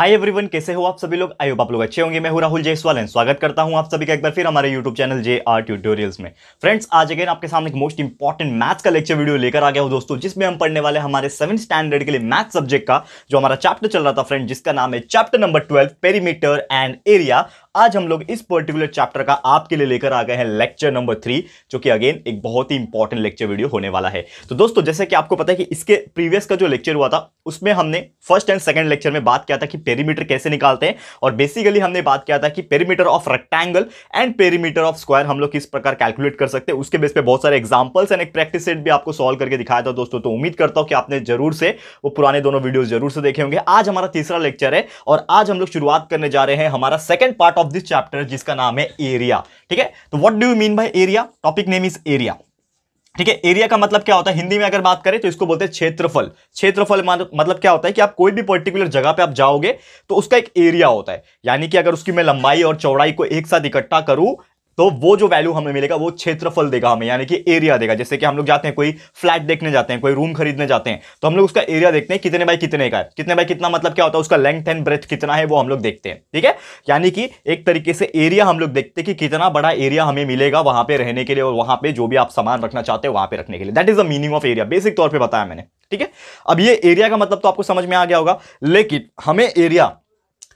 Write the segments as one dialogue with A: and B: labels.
A: hi everyone कैसे हो आप सभी लोग आयो आप लोग अच्छे होंगे मैं हूं राहुल जयसवाल एंड स्वागत करता हूं आप सभी का एक बार फिर हमारे YouTube channel J R tutorials में फ्रेंड्स आज अगेन आपके सामने एक मोस्ट इंपॉर्टेंट मैथ्स का लेक्चर वीडियो लेकर आ गया हूं दोस्तों जिसमें हम पढ़ने वाले हमारे सेवन स्टैंडर्ड के लिए मैथ सब्जेक्ट का जो हमारा चैप्टर चल रहा था फ्रेंड जिसका नाम है chapter number twelve perimeter and area आज हम लोग इस पर्टिकुलर चैप्टर का आपके लिए लेकर आ गए हैं लेक्चर नंबर थ्री जो कि अगेन एक बहुत ही इंपॉर्टेंट लेक्चर वीडियो होने वाला है तो दोस्तों जैसे कि आपको पता है कि इसके प्रीवियस का जो लेक्चर हुआ था उसमें हमने फर्स्ट एंड सेकेंड लेक्चर में बात किया था कि पेरीमीटर कैसे निकालते हैं और बेसिकली हमने बात किया था कि perimeter of rectangle and perimeter of square हम लोग किस प्रकार कैलकुलेट कर सकते हैं उसके बेस पर बहुत सारे एग्जाम्पल्स एंड एक प्रैक्टिस सेट भी आपको सॉल्व करके दिखाया था दोस्तों तो उम्मीद करता हूँ कि आपने जरूर से वो पुराने दोनों वीडियो जरूर से देखे होंगे आज हमारा तीसरा लेक्चर है और आज हम लोग शुरुआत करने जा रहे हैं हमारा second part of this chapter जिसका नाम है एरिया ठीक है तो what do you mean by area topic name is area ठीक है एरिया का मतलब क्या होता है हिंदी में अगर बात करें तो इसको बोलते हैं क्षेत्रफल क्षेत्रफल मतलब क्या होता है कि आप कोई भी पर्टिकुलर जगह पे आप जाओगे तो उसका एक एरिया होता है यानी कि अगर उसकी मैं लंबाई और चौड़ाई को एक साथ इकट्ठा करूं तो वो जो वैल्यू हमें मिलेगा वो क्षेत्रफल देगा हमें यानी कि एरिया देगा जैसे कि हम लोग जाते हैं कोई फ्लैट देखने जाते हैं कोई रूम खरीदने जाते हैं तो हम लोग उसका एरिया देखते हैं कितने बाई कितने का है कितने बाई कितना मतलब क्या होता है उसका लेंथ एंड ब्रेथ कितना है वो हम लोग देखते हैं ठीक है यानी कि एक तरीके से एरिया हम लोग देखते हैं कि कितना बड़ा एरिया हमें मिलेगा वहां पर रहने के लिए और वहां पर जो भी आप सामान रखना चाहते हो वहां पर रखने के लिए that is the meaning of area basic तौर पर बताया मैंने ठीक है अब ये एरिया का मतलब तो आपको समझ में आ गया होगा लेकिन हमें एरिया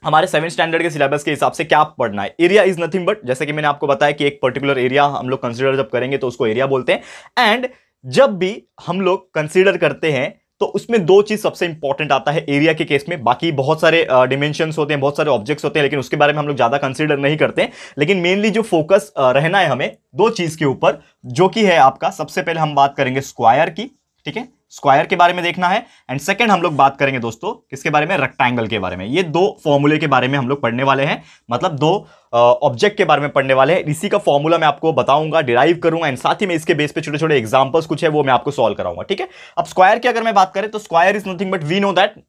A: हमारे सेवन स्टैंडर्ड के सिलेबस के हिसाब से क्या पढ़ना है एरिया इज नथिंग बट जैसे कि मैंने आपको बताया कि एक पर्टिकुलर एरिया हम लोग कंसिडर जब करेंगे तो उसको एरिया बोलते हैं एंड जब भी हम लोग कंसिडर करते हैं तो उसमें दो चीज़ सबसे इंपॉर्टेंट आता है एरिया के केस में बाकी बहुत सारे डिमेंशन uh, होते हैं बहुत सारे ऑब्जेक्ट्स होते हैं लेकिन उसके बारे में हम लोग ज़्यादा कंसिडर नहीं करते लेकिन मेनली जो फोकस uh, रहना है हमें दो चीज़ के ऊपर जो कि है आपका सबसे पहले हम बात करेंगे स्क्वायर की ठीक है स्क्वायर के बारे में देखना है एंड सेकेंड हम लोग बात करेंगे दोस्तों किसके बारे में रेक्टेंगल के बारे में ये दो फॉर्मूले के बारे में हम लोग पढ़ने वाले हैं मतलब दो ऑब्जेक्ट के बारे में पढ़ने वाले हैं इसी का फॉर्मूला मैं आपको बताऊंगा डिराइव करूंगा एंड साथ ही में इसके बेस पे छोटे छोटे एग्जाम्पल्स कुछ है वो मैं आपको सॉल्व कराऊंगा ठीक है अब स्क्वायर की अगर मैं बात करें तो square is nothing but we know that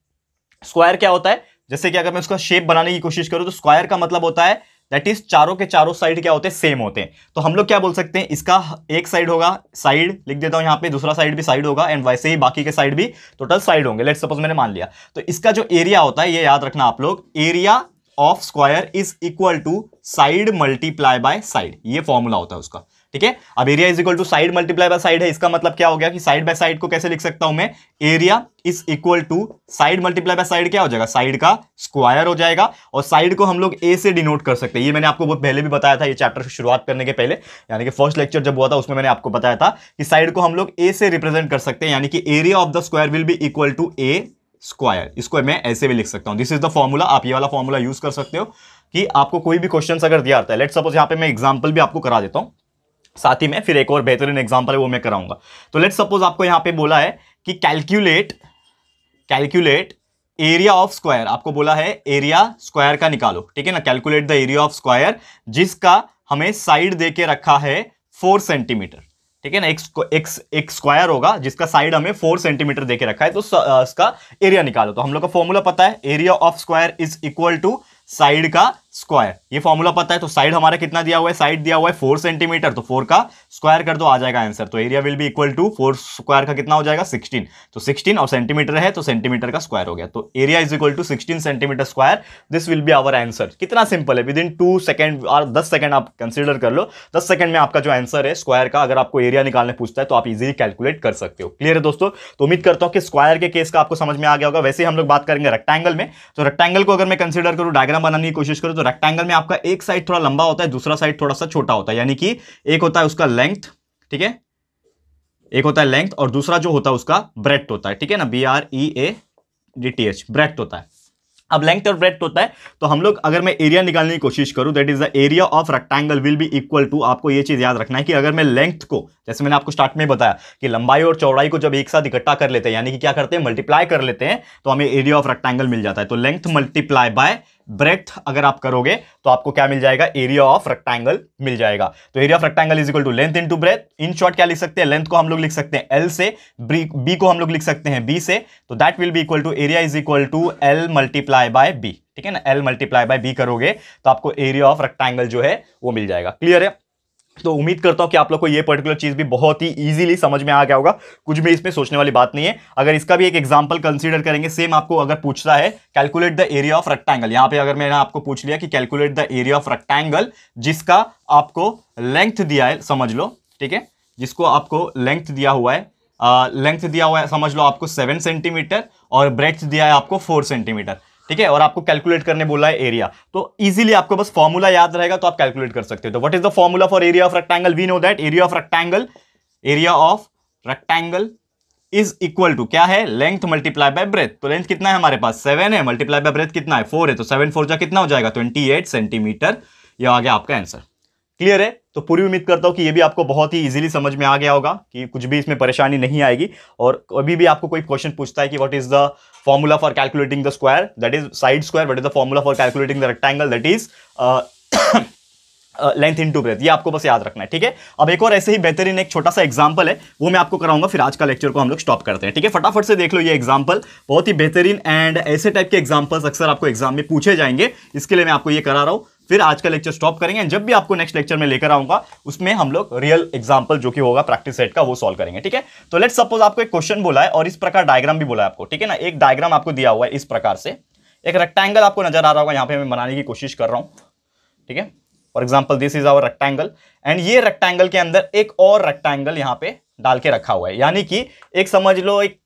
A: square क्या होता है जैसे कि अगर मैं उसका शेप बनाने की कोशिश करूँ तो स्क्वायर का मतलब होता है दैट इज चारों के चारों साइड क्या होते हैं सेम होते हैं तो हम लोग क्या बोल सकते हैं इसका एक साइड होगा साइड लिख देता हूं यहाँ पे दूसरा साइड भी साइड होगा एंड वैसे ही बाकी के साइड भी टोटल साइड होंगे लेट सपोज मैंने मान लिया तो इसका जो एरिया होता है ये याद रखना आप लोग area of square is equal to side multiply by side ये फॉर्मूला होता है उसका ठीक है अब area is equal to side multiply by side है इसका मतलब क्या हो गया कि साइड बाय साइड को कैसे लिख सकता हूं मैं area is equal to side multiply by side क्या हो जाएगा साइड का स्क्वायर हो जाएगा और साइड को हम लोग ए से डिनोट कर सकते हैं ये मैंने आपको बहुत पहले भी बताया था ये चैप्टर शुरुआत करने के पहले यानी कि फर्स्ट लेक्चर जब हुआ था उसमें मैंने आपको बताया था कि साइड को हम लोग ए से रिप्रेजेंट कर सकते हैं यानी कि area of the square will be equal to A square इसको मैं ऐसे भी लिख सकता हूं दिस इज द फॉर्मूला आप ये वाला फॉर्मूला यूज कर सकते हो कि आपको कोई भी क्वेश्चन अगर दिया जाता है लेट सपोज यहाँ पे मैं एग्जाम्पल भी आपको करा देता हूँ साथ ही में फिर एक और बेहतरीन एग्जाम्पल है वो मैं कराऊंगा तो लेट सपोज आपको यहाँ पे बोला है कि calculate calculate area of square आपको बोला है एरिया स्क्वायर का निकालो ठीक है ना calculate the area of square जिसका हमें साइड दे के रखा है फोर सेंटीमीटर ठीक है ना एक एक एक स्क्वायर होगा जिसका साइड हमें फोर सेंटीमीटर देके रखा है तो इसका एरिया निकालो तो हम लोग का फॉर्मूला पता है area of square is equal to side का स्क्वायर ये फॉर्मूला पता है तो साइड हमारा कितना दिया हुआ है साइड दिया हुआ है फोर सेंटीमीटर तो फोर का स्क्वायर कर दो आ जाएगा आंसर तो area will be equal to four square का कितना हो जाएगा सिक्सटीन तो सिक्सटीन और सेंटीमीटर है तो सेंटीमीटर का स्क्वायर हो गया तो area is equal to sixteen centimetre square this will be our answer कितना सिंपल है विद इन टू सेकेंड और दस सेकेंड आप कंसिडर कर लो दस सेकेंड में आपका जो आंसर है स्क्वायर का अगर आपको एरिया निकालने पूछता है तो आप इजिली कैलकुलेट कर सकते हो क्लियर है दोस्तों तो उम्मीद करता हूँ कि स्क्वायर के केस का आपको समझ में आ गया होगा वैसे हम लोग बात करेंगे रेक्टेंगल में तो रेक्टेंगल को अगर मैं कंसिडर करूँ डायग्राम बनाने की कोशिश करूँ तो रेक्टेंगल में आपका एक साइड थोड़ा लंबा होता है दूसरा साइड थोड़ा सा छोटा होता है यानी कि एक होता है उसका लेंथ ठीक है एक होता है लेंथ और दूसरा जो होता है उसका ब्रेथ होता है ठीक है ना B R E A D T H breadth होता है अब लेंथ और ब्रेथ होता है तो हम लोग अगर मैं एरिया निकालने की कोशिश करूं that is the area of rectangle will be equal to आपको यह चीज याद रखना है कि अगर मैं लेंथ को जैसे मैंने आपको स्टार्ट में बताया कि लंबाई और चौड़ाई को जब एक साथ इकट्ठा कर लेते हैं यानी कि क्या करते हैं मल्टीप्लाई कर लेते हैं तो हमें एरिया ऑफ रेक्टेंगल मिल जाता है तो लेंथ मल्टीप्लाई बाय ब्रेथ अगर आप करोगे तो आपको क्या मिल जाएगा एरिया ऑफ रेक्टेंगल मिल जाएगा तो area of rectangle is equal to length to breadth in short क्या लिख सकते हैं लेंथ को हम लोग लिख सकते हैं एल से बी को हम लोग लिख सकते हैं बी से तो that will be equal to area is equal to L multiply by B ठीक है ना एल मल्टीप्लाई बाय बी करोगे तो आपको एरिया ऑफ रेक्टेंगल जो है वो मिल जाएगा क्लियर है तो उम्मीद करता हूँ कि आप लोग को ये पर्टिकुलर चीज़ भी बहुत ही इजीली समझ में आ गया होगा कुछ भी इसमें सोचने वाली बात नहीं है अगर इसका भी एक एग्जांपल कंसीडर करेंगे सेम आपको अगर पूछता है calculate the area of rectangle यहाँ पे अगर मैंने आपको पूछ लिया कि calculate the area of rectangle जिसका आपको लेंथ दिया है समझ लो ठीक है जिसको आपको लेंथ दिया हुआ है लेंथ दिया हुआ है समझ लो आपको सेवन सेंटीमीटर और ब्रेथ दिया है आपको फोर सेंटीमीटर ठीक है और आपको कैलकुलेट करने बोला है एरिया तो इजीली आपको बस फॉर्मूला याद रहेगा तो आप कैलकुलेट कर सकते हो तो what is the formula for area of rectangle we know that area of rectangle area of rectangle is equal to क्या है लेंथ मल्टीप्लाई बाय ब्रेथ तो लेंथ कितना है हमारे पास सेवन है मल्टीप्लाई बाय ब्रेथ कितना है फोर है तो सेवन फोर जो कितना हो जाएगा ट्वेंटी एट सेंटीमीटर यह आ गया आपका आंसर क्लियर है तो पूरी उम्मीद करता हूँ कि ये भी आपको बहुत ही इजीली समझ में आ गया होगा कि कुछ भी इसमें परेशानी नहीं आएगी और अभी भी आपको कोई क्वेश्चन पूछता है कि what is the formula for calculating the square that is side square what is the formula for calculating the rectangle that is length into breadth ये आपको बस याद रखना है ठीक है अब एक और ऐसे ही बेहतरीन एक छोटा सा एग्जाम्पल है वो मैं आपको कराऊंगा फिर आज का लेक्चर को हम लोग स्टॉप करते हैं ठीक है फटाफट से देख लो ये एग्जाम्पल बहुत ही बेहतरीन एंड ऐसे टाइप के एग्जाम्पल्स अक्सर आपको एग्जाम में पूछे जाएंगे इसके लिए मैं आपको ये करा रहा हूँ फिर आज का लेक्चर स्टॉप करेंगे जब भी आपको नेक्स्ट लेक्चर में लेकर आऊंगा उसमें हम लोग रियल एग्जाम्पल जो कि होगा प्रैक्टिस सेट का वो सॉल्व करेंगे ठीक है तो लेट सपोज आपको एक क्वेश्चन बोला है और इस प्रकार डायग्राम भी बोला है आपको ठीक है ना एक डायग्राम आपको दिया हुआ है इस प्रकार से एक रेक्टेंगल आपको नजर आ रहा होगा यहाँ पे मैं बनाने की कोशिश कर रहा हूँ ठीक है for example this is our rectangle and ये रेक्टेंगल के अंदर एक और रेक्टेंगल यहाँ पे डाल के रखा हुआ है यानी कि एक समझ लो एक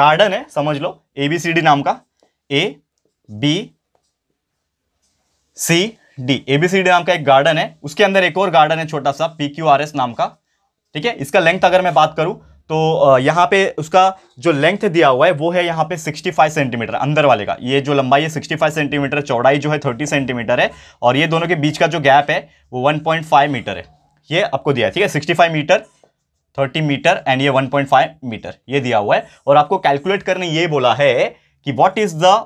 A: गार्डन है समझ लो ए बी सी डी नाम का A B C D ABCD नाम का एक गार्डन है उसके अंदर एक और गार्डन है छोटा सा पी क्यू आर एस नाम का ठीक है इसका लेंथ अगर मैं बात करूँ तो यहाँ पे उसका जो लेंथ दिया हुआ है वो है यहाँ पे 65 सेंटीमीटर अंदर वाले का ये जो लंबाई है 65 सेंटीमीटर चौड़ाई जो है 30 सेंटीमीटर है और ये दोनों के बीच का जो गैप है वो 1.5 मीटर है ये आपको दिया है ठीक है 65 मीटर 30 मीटर एंड ये 1.5 मीटर ये दिया हुआ है और आपको कैलकुलेट करने ये बोला है कि what is the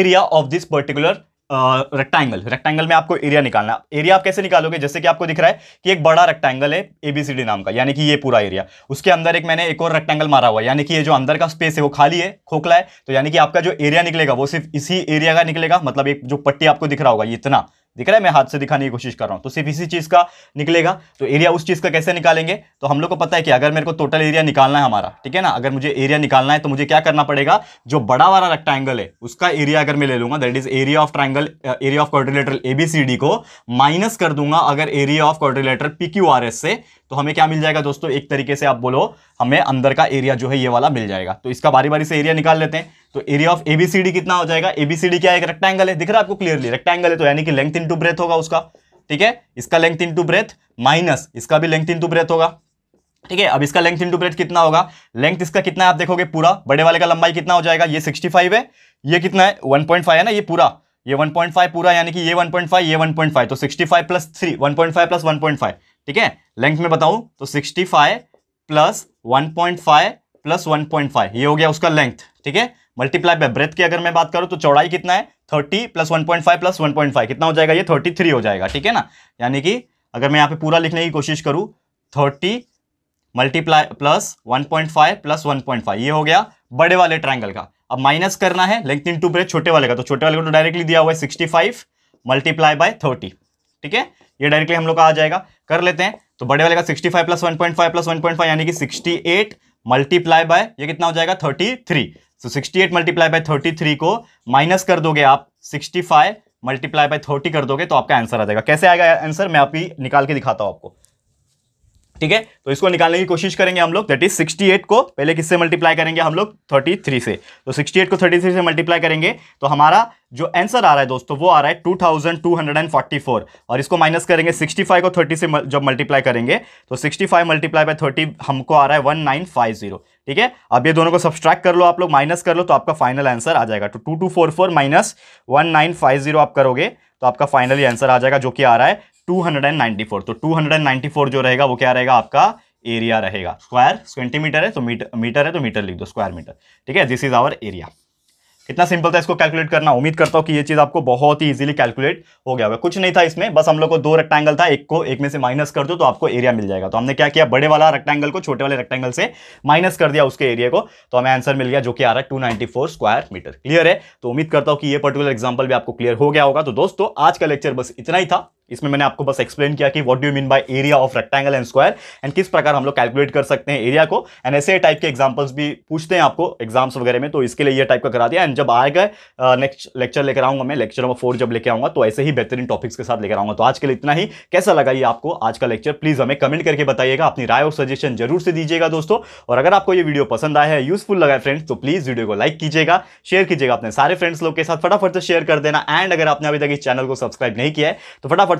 A: area of this particular rectangle rectangle में आपको एरिया निकालना एरिया आप कैसे निकालोगे जैसे कि आपको दिख रहा है कि एक बड़ा रेक्टेंगल है एबीसीडी नाम का यानी कि ये पूरा एरिया उसके अंदर एक मैंने एक और रेक्टेंगल मारा हुआ है यानी कि ये जो अंदर का स्पेस है वो खाली है खोखला है तो यानी कि आपका जो एरिया निकलेगा वो सिर्फ इसी एरिया का निकलेगा मतलब एक जो पट्टी आपको दिख रहा होगा इतना दिख रहा है मैं हाथ से दिखाने की कोशिश कर रहा हूँ तो सिर्फ इसी चीज़ का निकलेगा तो एरिया उस चीज़ का कैसे निकालेंगे तो हम लोग को पता है कि अगर मेरे को टोटल एरिया निकालना है हमारा ठीक है ना अगर मुझे एरिया निकालना है तो मुझे क्या करना पड़ेगा जो बड़ा वाला रेक्टेंगल है उसका एरिया अगर मैं ले लूंगा that is area of triangle area of quadrilateral ABCD को माइनस कर दूंगा अगर एरिया ऑफ आर एस से तो हमें क्या मिल जाएगा दोस्तों एक तरीके से आप बोलो हमें अंदर का एरिया जो है ये वाला मिल जाएगा तो इसका बारी बारी से एरिया निकाल लेते हैं तो एरिया ऑफ एबीसीडी कितना हो जाएगा एबीसीडी क्या एक रेक्टेंगल है दिख रहा है आपको क्लियरली रेक्टेंगल है तो यानी कि लेंथ टू ब्रेथ होगा उसका ठीक है इसका length into breadth minus इसका भी लेंथ टू ब्रेथ होगा ठीक है अब इसका लेंथ इंटू ब्रेथ कितना होगा लेंथ इसका कितना आप देखोगे पूरा बड़े वाले का लंबाई कितना हो जाएगा ये फाइव है ये कितना है फाइव है ना ये पूरा ये फाइव पूरा यानी कि ये फाइव ये फाइव तो sixty five plus three one point five plus one point five ठीक है लेंथ में बताऊं तो sixty five plus five plus 1.5 ये हो गया उसका लेंथ ठीक है मल्टीप्लाई बाय ब्रेथ की अगर मैं बात करूँ तो चौड़ाई कितना है thirty plus one point five plus one point five कितना हो जाएगा ये थर्टी थ्री हो जाएगा ठीक है ना यानी कि अगर मैं यहाँ पे पूरा लिखने की कोशिश करूँ thirty multiply plus one point five plus one point five ये हो गया बड़े वाले ट्राइंगल का अब माइनस करना है लेंथ इन टू ब्रेथ छोटे वाले का तो छोटे वाले को तो डायरेक्टली दिया हुआ है sixty five multiply by thirty ठीक है ये डायरेक्टली हम लोग का आ जाएगा कर लेते हैं तो बड़े वाले का sixty five plus one point five plus one point five यानी कि सिक्सटी एट मल्टीप्लाई बाय ये कितना हो जाएगा thirty three so sixty eight multiply by thirty three को माइनस कर दोगे आप sixty five multiply by thirty कर दोगे तो आपका आंसर आ जाएगा कैसे आएगा आंसर मैं आप ही निकाल के दिखाता हूँ आपको ठीक है तो इसको निकालने की कोशिश करेंगे हम लोग दैट इज 68 को पहले किससे मल्टीप्लाई करेंगे हम लोग 33 से तो 68 को 33 से मल्टीप्लाई करेंगे तो हमारा जो आंसर आ रहा है दोस्तों वो आ रहा है 2244 और इसको माइनस करेंगे 65 को 30 से जब मल्टीप्लाई करेंगे तो 65 फाइव मल्टीप्लाई बाय थर्टी हमको आ रहा है 1950 ठीक है अब ये दोनों को सब्सट्रैक्ट कर लो आप लोग माइनस कर लो तो आपका फाइनल आंसर आ जाएगा तो two two four four minus one nine five zero आप करोगे तो आपका फाइनल आंसर आ जाएगा जो कि आ रहा है 294 तो 294 जो रहेगा वो क्या रहेगा आपका एरिया रहेगा स्क्वायर सेंटीमीटर है तो मीटर मीटर है तो मीटर लिख दो स्क्वायर मीटर ठीक है दिस इज आवर एरिया कितना सिंपल था इसको कैलकुलेट करना उम्मीद करता हूँ कि ये चीज़ आपको बहुत ही इजीली कैलकुलेट हो गया होगा कुछ नहीं था इसमें बस हम लोग को दो रेक्टेंगल था एक को एक में से माइनस कर दो तो आपको एरिया मिल जाएगा तो हमने क्या किया बड़े वाला रेक्टेंगल को छोटे वाले रेक्टेंगल से माइनस कर दिया उसके एरिया को तो हमें आंसर मिल गया जो कि आ रहा है टू स्क्वायर मीटर क्लियर है तो उम्मीद करता हूँ कि ये पर्टिकुलर एग्जाम्पल भी आपको क्लियर हो गया होगा तो दोस्तों आज का लेक्चर बस इतना ही था इसमें मैंने आपको बस एक्सप्लेन किया कि what do mean by area of rectangle and square and किस प्रकार हम लोग कैलकुलेट कर सकते हैं एरिया को एंड ऐसे टाइप के एग्जाम्पल्स भी पूछते हैं आपको एग्जाम्स वगैरह में तो इसके लिए ये टाइप का करा दिया एंड जब आएगा नेक्स्ट लेक्चर लेकर आऊंगा मैं लेक्चर नंबर फोर जब लेकर आऊंगा तो ऐसे ही बेहतरीन टॉपिक्स के साथ लेकर आऊंगा तो आज के लिए इतना ही कैसा लगा ये आपको आज का लेक्चर प्लीज़ हमें कमेंट करके बताइएगा अपनी राय और सजेशन जरूर से दीजिएगा दोस्तों और अगर आपको ये वीडियो पसंद आया है यूजफुल लगा है फ्रेंड्स तो प्लीज़ वीडियो को लाइक कीजिएगा शेयर कीजिएगा अपने सारे फ्रेंड्स लोग के साथ फटाफट से शेयर कर देना एंड अगर आपने अभी तक इस चैनल को सब्सक्राइब नहीं किया है तो फटाफट